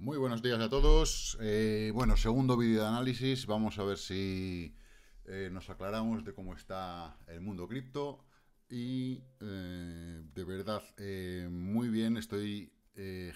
Muy buenos días a todos. Eh, bueno, segundo vídeo de análisis. Vamos a ver si eh, nos aclaramos de cómo está el mundo cripto. Y eh, de verdad, muy bien, estoy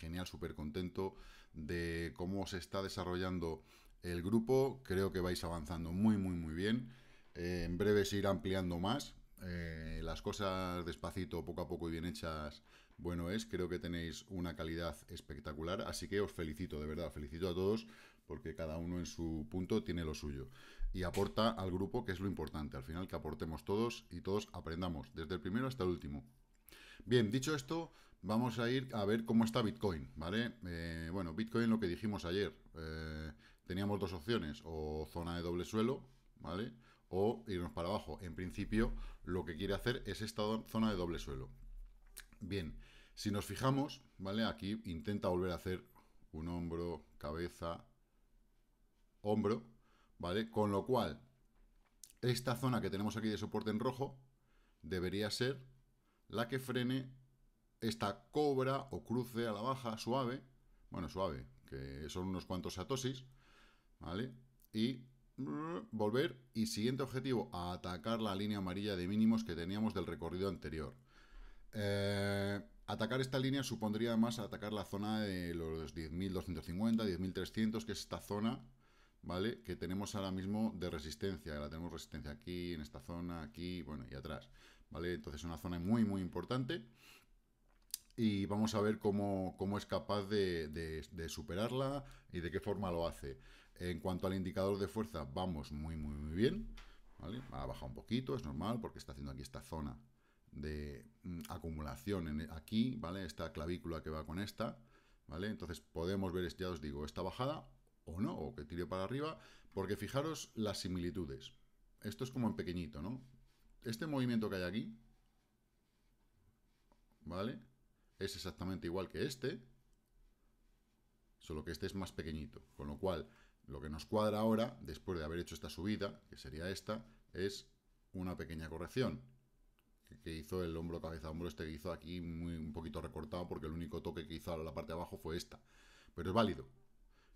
genial, súper contento de cómo se está desarrollando el grupo. Creo que vais avanzando muy, muy, muy bien. en breve se irá ampliando más. Eh, las cosas despacito, poco a poco y bien hechas, bueno es. Creo que tenéis una calidad espectacular, así que os felicito, de verdad, felicito a todos, porque cada uno en su punto tiene lo suyo. Y aporta al grupo, que es lo importante, al final que aportemos todos y todos aprendamos, desde el primero hasta el último. Bien, dicho esto, vamos a ir a ver cómo está Bitcoin, ¿vale? Eh, bueno, Bitcoin lo que dijimos ayer, eh, teníamos dos opciones, o zona de doble suelo, ¿vale? o irnos para abajo. En principio, lo que quiere hacer es esta zona de doble suelo. Bien, si nos fijamos, ¿vale? Aquí intenta volver a hacer un hombro, cabeza, hombro, ¿vale? Con lo cual, esta zona que tenemos aquí de soporte en rojo debería ser la que frene esta cobra o cruce a la baja suave, bueno, suave, que son unos cuantos satosis, ¿vale? Y volver y siguiente objetivo, a atacar la línea amarilla de mínimos que teníamos del recorrido anterior. Eh, atacar esta línea supondría además atacar la zona de los 10.250, 10.300, que es esta zona, ¿vale? Que tenemos ahora mismo de resistencia, la tenemos resistencia aquí, en esta zona, aquí, bueno, y atrás, ¿vale? Entonces es una zona muy, muy importante y vamos a ver cómo, es capaz de, superarla y de qué forma lo hace. En cuanto al indicador de fuerza, vamos muy, muy, muy bien. ¿vale? Ha bajado un poquito, es normal, porque está haciendo aquí esta zona de mm, acumulación en, e, aquí, ¿vale? Esta clavícula que va con esta, ¿vale? Entonces podemos ver, este, ya os digo, esta bajada o no, o que tire para arriba, porque fijaros las similitudes. Esto es como en pequeñito, ¿no? Este movimiento que hay aquí, ¿vale? es exactamente igual que este, solo que este es más pequeñito. Con lo cual, lo que nos cuadra ahora, después de haber hecho esta subida, que sería esta, es una pequeña corrección que hizo el hombro cabeza hombro este que hizo aquí muy un poquito recortado porque el único toque que hizo a la parte de abajo fue esta pero es válido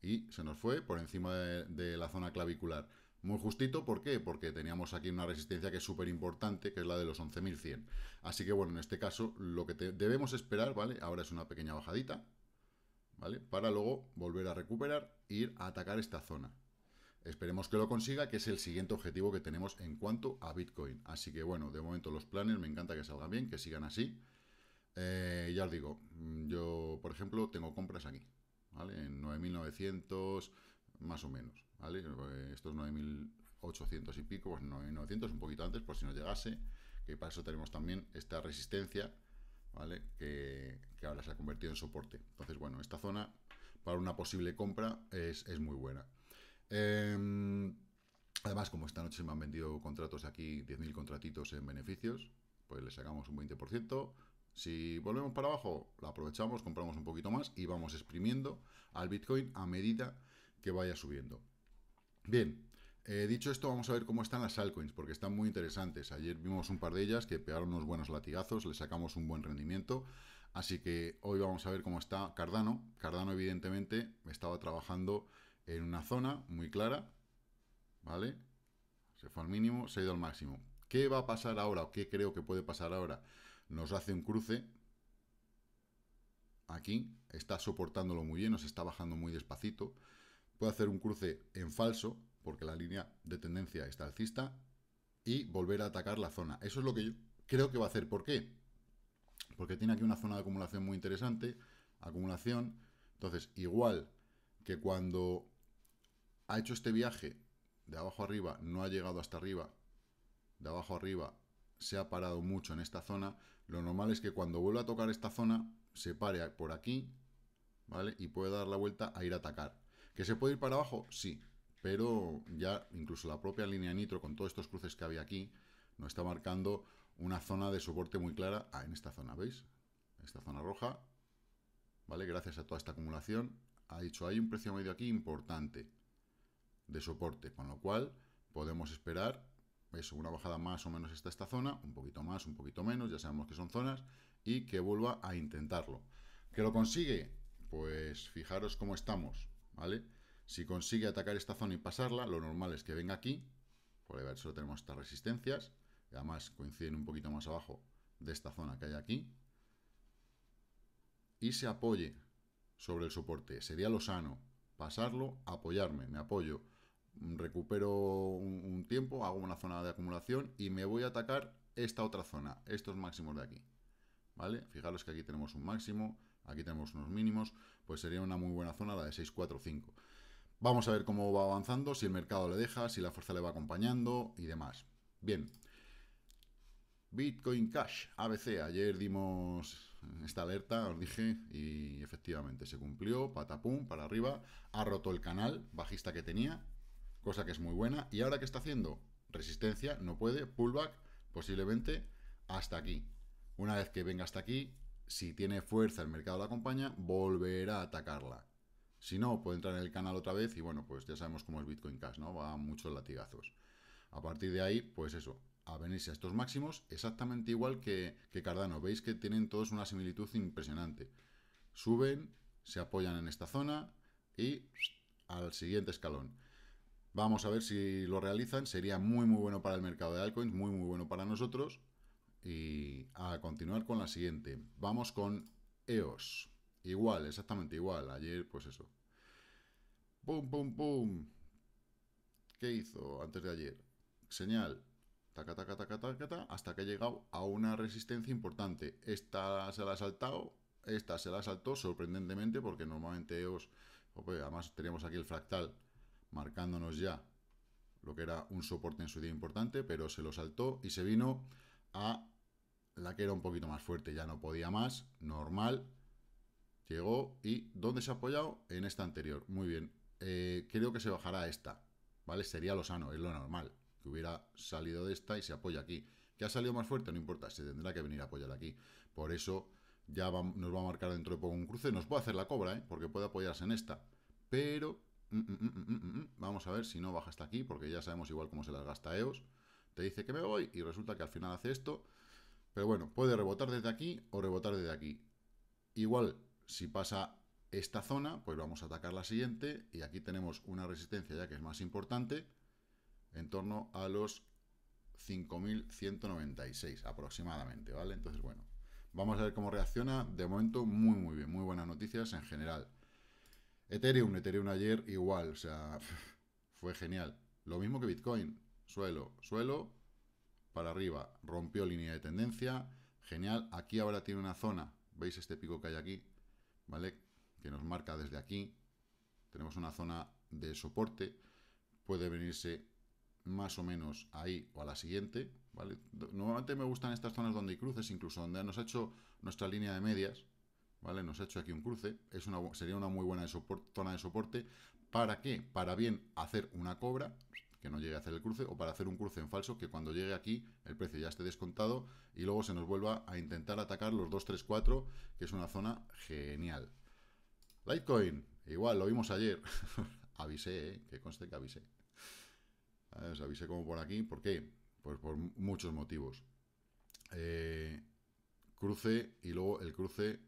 y se nos fue por encima de la zona clavicular muy justito, ¿por qué? Porque teníamos aquí una resistencia que es súper importante, que es la de los 11.100. Así que bueno, en este caso lo que debemos esperar, ¿vale? Ahora es una pequeña bajadita, ¿vale? Para luego volver a recuperar e ir a atacar esta zona. Esperemos que lo consiga, que es el siguiente objetivo que tenemos en cuanto a Bitcoin. Así que bueno, de momento los planes, me encanta que salgan bien, que sigan así. Eh, ya os digo, yo por ejemplo tengo compras aquí, ¿vale? En 9.900 más o menos, ¿vale? Eh, Estos 9.800 y pico, pues 9.900, un poquito antes, por si no llegase, que para eso tenemos también esta resistencia, ¿vale? Que, ahora se ha convertido en soporte. Entonces, bueno, esta zona para una posible compra es, muy buena. Em, además, como esta noche se me han vendido contratos aquí, 10.000 contratitos en beneficios, pues le sacamos un 20%, si volvemos para abajo, la aprovechamos, compramos un poquito más y vamos exprimiendo al Bitcoin a medida que vaya subiendo. Bien, eh, dicho esto, vamos a ver cómo están las altcoins, porque están muy interesantes. Ayer vimos un par de ellas que pegaron unos buenos latigazos, le sacamos un buen rendimiento. Así que hoy vamos a ver cómo está Cardano. Cardano, evidentemente, estaba trabajando en una zona muy clara, ¿vale? Se fue al mínimo, se ha ido al máximo. ¿Qué va a pasar ahora o qué creo que puede pasar ahora? Nos hace un cruce. Aquí está soportándolo muy bien, nos está bajando muy despacito Puedo hacer un cruce en falso, porque la línea de tendencia está alcista, y volver a atacar la zona. Eso es lo que yo creo que va a hacer. ¿Por qué? Porque tiene aquí una zona de acumulación muy interesante, acumulación. Entonces, igual que cuando ha hecho este viaje de abajo arriba, no ha llegado hasta arriba, de abajo arriba se ha parado mucho en esta zona, lo normal es que cuando vuelva a tocar esta zona, se pare por aquí, ¿vale? Y puede dar la vuelta a ir a atacar. ¿Que se puede ir para abajo? Sí, pero ya incluso la propia línea nitro con todos estos cruces que había aquí nos está marcando una zona de soporte muy clara. en esta zona, ¿veis? Esta zona roja, ¿vale? Gracias a toda esta acumulación, ha dicho, hay un precio medio aquí importante de soporte, con lo cual podemos esperar una bajada más o menos hasta esta zona, un poquito más, un poquito menos, ya sabemos que son zonas, y que vuelva a intentarlo. ¿Que lo consigue? Pues fijaros cómo estamos. ¿vale? Si consigue atacar esta zona y pasarla, lo normal es que venga aquí, por ahí solo tenemos estas resistencias, además coinciden un poquito más abajo de esta zona que hay aquí, y se apoye sobre el soporte, sería lo sano, pasarlo, apoyarme, me apoyo, recupero un, tiempo, hago una zona de acumulación y me voy a atacar esta otra zona, estos máximos de aquí, ¿vale? Fijaros que aquí tenemos un máximo, aquí tenemos unos mínimos, pues sería una muy buena zona la de 6.45. Vamos a ver cómo va avanzando, si el mercado le deja, si la fuerza le va acompañando y demás. Bien. Bitcoin Cash, ABC. Ayer dimos esta alerta, os dije, y efectivamente se cumplió, patapum, para arriba. Ha roto el canal bajista que tenía, cosa que es muy buena. ¿Y ahora qué está haciendo? Resistencia, no puede, pullback, posiblemente hasta aquí. Una vez que venga hasta aquí, si tiene fuerza el mercado la acompaña, volverá a atacarla. Si no, puede entrar en el canal otra vez y bueno, pues ya sabemos cómo es Bitcoin Cash, ¿no? Va a muchos latigazos. A partir de ahí, pues eso, a venirse a estos máximos exactamente igual que, Cardano. Veis que tienen todos una similitud impresionante. Suben, se apoyan en esta zona y al siguiente escalón. Vamos a ver si lo realizan. Sería muy, muy bueno para el mercado de altcoins, muy, muy bueno para nosotros y a continuar con la siguiente. Vamos con EOS. Igual, exactamente igual. Ayer, pues eso. ¡Pum, pum, pum! ¿Qué hizo antes de ayer? Señal. Taca, taca, hasta que ha llegado a una resistencia importante. Esta se la ha saltado. Esta se la saltó sorprendentemente porque normalmente EOS... además teníamos aquí el fractal marcándonos ya lo que era un soporte en su día importante, pero se lo saltó y se vino a que era un poquito más fuerte, ya no podía más, normal. Llegó y ¿dónde se ha apoyado? En esta anterior. Muy bien, eh, creo que se bajará a esta, ¿vale? Sería lo sano, es lo normal, que hubiera salido de esta y se apoya aquí. Que ha salido más fuerte, no importa, se tendrá que venir a apoyar aquí. Por eso ya nos va a marcar dentro de poco un cruce. Nos puede hacer la cobra, ¿eh? Porque puede apoyarse en esta. Pero... Mm, mm, mm, vamos a ver si no baja hasta aquí, porque ya sabemos igual cómo se las gasta EOS. Te dice que me voy y resulta que al final hace esto. Pero bueno, puede rebotar desde aquí o rebotar desde aquí. Igual, si pasa esta zona, pues vamos a atacar la siguiente. Y aquí tenemos una resistencia ya que es más importante. En torno a los 5.196 aproximadamente, ¿vale? Entonces, bueno, vamos a ver cómo reacciona. De momento, muy, muy bien. Muy buenas noticias en general. Ethereum, Ethereum ayer igual, o sea, fue genial. Lo mismo que Bitcoin. Suelo, suelo, para arriba, rompió línea de tendencia, genial, aquí ahora tiene una zona, veis este pico que hay aquí, ¿vale? Que nos marca desde aquí, tenemos una zona de soporte, puede venirse más o menos ahí o a la siguiente, ¿vale? Normalmente me gustan estas zonas donde hay cruces, incluso donde nos ha hecho nuestra línea de medias, ¿vale? Nos ha hecho aquí un cruce, es sería una muy buena zona de soporte, ¿para qué? Para bien hacer una cobra, que no llegue a hacer el cruce, o para hacer un cruce en falso, que cuando llegue aquí el precio ya esté descontado y luego se nos vuelva a intentar atacar los 234, que es una zona genial. Litecoin, igual, lo vimos ayer. avisé, eh, que conste que avisé. Os avisé como por aquí, ¿por qué? Pues por muchos motivos. Eh, cruce y luego el cruce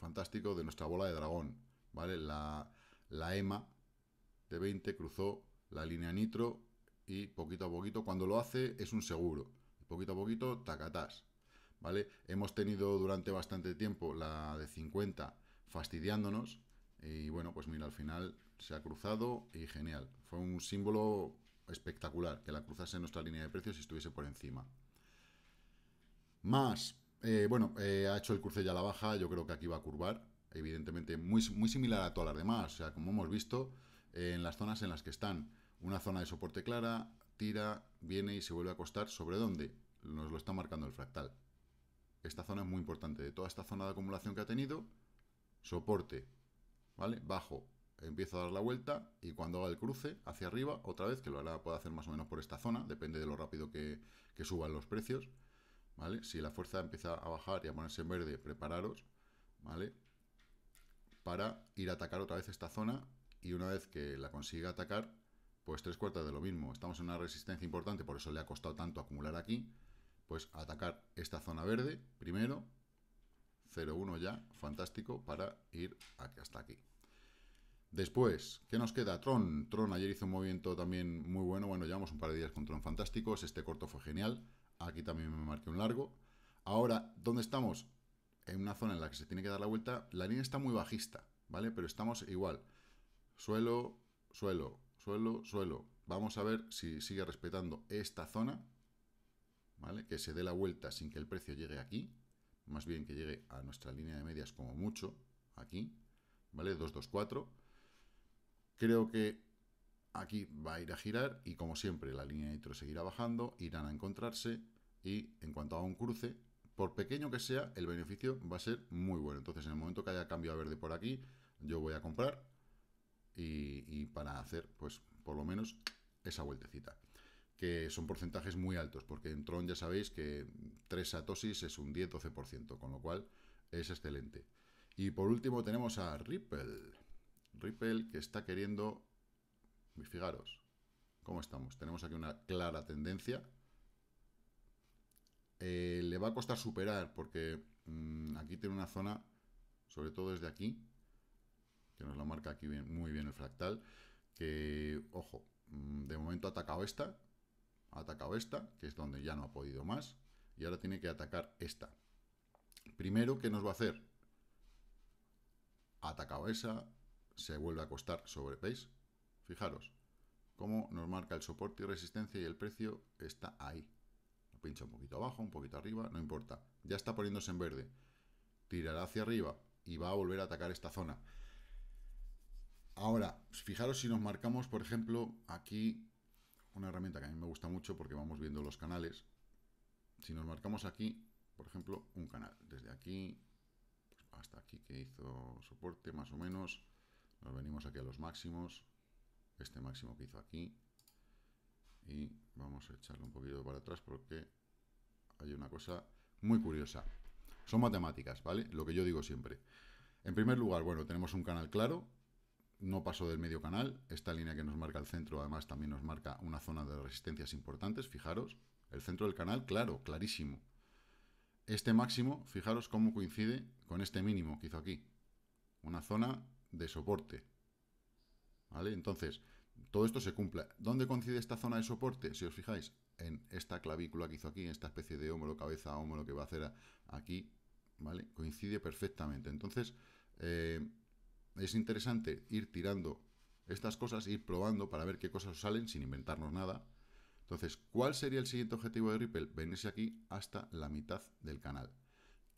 fantástico de nuestra bola de dragón, ¿vale? La, la EMA de 20 cruzó la línea nitro y poquito a poquito, cuando lo hace, es un seguro. Poquito a poquito, tacatás. ¿Vale? Hemos tenido durante bastante tiempo la de 50 fastidiándonos y bueno, pues mira, al final se ha cruzado y genial. Fue un símbolo espectacular que la cruzase en nuestra línea de precios y estuviese por encima. Más, eh, bueno, eh, ha hecho el cruce ya a la baja, yo creo que aquí va a curvar, evidentemente muy, muy similar a todas las demás, o sea, como hemos visto, eh, en las zonas en las que están una zona de soporte clara, tira, viene y se vuelve a acostar. ¿Sobre dónde? Nos lo está marcando el fractal. Esta zona es muy importante. De toda esta zona de acumulación que ha tenido, soporte, ¿vale? Bajo, empiezo a dar la vuelta y cuando haga el cruce hacia arriba, otra vez, que lo hará, puede hacer más o menos por esta zona, depende de lo rápido que, que suban los precios, ¿vale? Si la fuerza empieza a bajar y a ponerse en verde, prepararos, ¿vale? Para ir a atacar otra vez esta zona y una vez que la consiga atacar, pues tres cuartas de lo mismo. Estamos en una resistencia importante, por eso le ha costado tanto acumular aquí. Pues atacar esta zona verde primero. 0,1 ya, fantástico, para ir hasta aquí. Después, ¿qué nos queda? Tron. Tron ayer hizo un movimiento también muy bueno. Bueno, llevamos un par de días con Tron fantásticos. Este corto fue genial. Aquí también me marqué un largo. Ahora, ¿dónde estamos? En una zona en la que se tiene que dar la vuelta. La línea está muy bajista, ¿vale? Pero estamos igual. Suelo, suelo, suelo, suelo. Vamos a ver si sigue respetando esta zona, ¿vale? Que se dé la vuelta sin que el precio llegue aquí, más bien que llegue a nuestra línea de medias como mucho, aquí, ¿vale? 224. Creo que aquí va a ir a girar y como siempre la línea de nitro seguirá bajando, irán a encontrarse y en cuanto a un cruce, por pequeño que sea, el beneficio va a ser muy bueno. Entonces en el momento que haya cambio a verde por aquí, yo voy a comprar y, para hacer, pues, por lo menos esa vueltecita que son porcentajes muy altos, porque en Tron ya sabéis que 3 satosis es un 10-12%, con lo cual es excelente. Y por último tenemos a Ripple. Ripple que está queriendo... Fijaros, ¿cómo estamos? Tenemos aquí una clara tendencia. Eh, le va a costar superar, porque mm, aquí tiene una zona, sobre todo desde aquí, que nos lo marca aquí bien, muy bien el fractal, que, ojo, mm, de momento ha atacado esta, ha atacado esta, que es donde ya no ha podido más, y ahora tiene que atacar esta. Primero, ¿qué nos va a hacer? Ha atacado esa, se vuelve a costar sobre, ¿veis? Fijaros, cómo nos marca el soporte y resistencia y el precio está ahí. pincha un poquito abajo, un poquito arriba, no importa. Ya está poniéndose en verde. Tirará hacia arriba y va a volver a atacar esta zona. Ahora, fijaros si nos marcamos, por ejemplo, aquí una herramienta que a mí me gusta mucho porque vamos viendo los canales. Si nos marcamos aquí, por ejemplo, un canal, desde aquí hasta aquí que hizo soporte, más o menos, nos venimos aquí a los máximos, este máximo que hizo aquí, y vamos a echarlo un poquito para atrás porque hay una cosa muy curiosa. Son matemáticas, ¿vale? Lo que yo digo siempre. En primer lugar, bueno, tenemos un canal claro, no pasó del medio canal, esta línea que nos marca el centro además también nos marca una zona de resistencias importantes, fijaros, el centro del canal, claro, clarísimo. Este máximo, fijaros cómo coincide con este mínimo que hizo aquí, una zona de soporte, ¿vale? Entonces, todo esto se cumple. ¿Dónde coincide esta zona de soporte? Si os fijáis, en esta clavícula que hizo aquí, en esta especie de hombro, cabeza, hombro que va a hacer aquí, ¿vale? Coincide perfectamente. Entonces, eh, es interesante ir tirando estas cosas, ir probando para ver qué cosas salen sin inventarnos nada. Entonces, ¿cuál sería el siguiente objetivo de Ripple? Venirse aquí hasta la mitad del canal.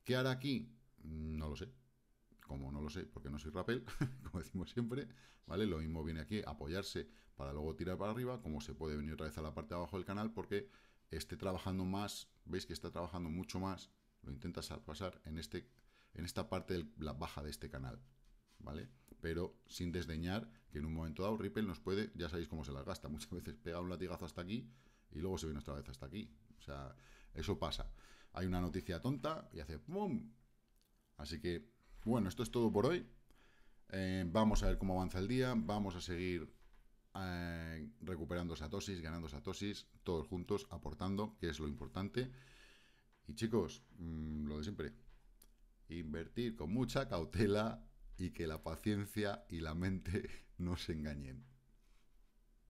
¿Qué hará aquí? Mm, no lo sé. Como no lo sé, porque no soy Rappel, como decimos siempre, ¿vale? Lo mismo viene aquí, apoyarse para luego tirar para arriba, como se puede venir otra vez a la parte de abajo del canal, porque esté trabajando más, veis que está trabajando mucho más, lo intentas pasar en, este, en esta parte de la baja de este canal, ¿vale? Pero sin desdeñar que en un momento dado Ripple nos puede, ya sabéis cómo se las gasta, muchas veces pega un latigazo hasta aquí y luego se viene otra vez hasta aquí. O sea, eso pasa. Hay una noticia tonta y hace ¡pum! Así que, bueno, esto es todo por hoy. Eh, vamos a ver cómo avanza el día, vamos a seguir recuperando eh, recuperando satosis, ganando satosis, todos juntos, aportando, que es lo importante. Y chicos, mm, lo de siempre, invertir con mucha cautela y que la paciencia y la mente no se engañen.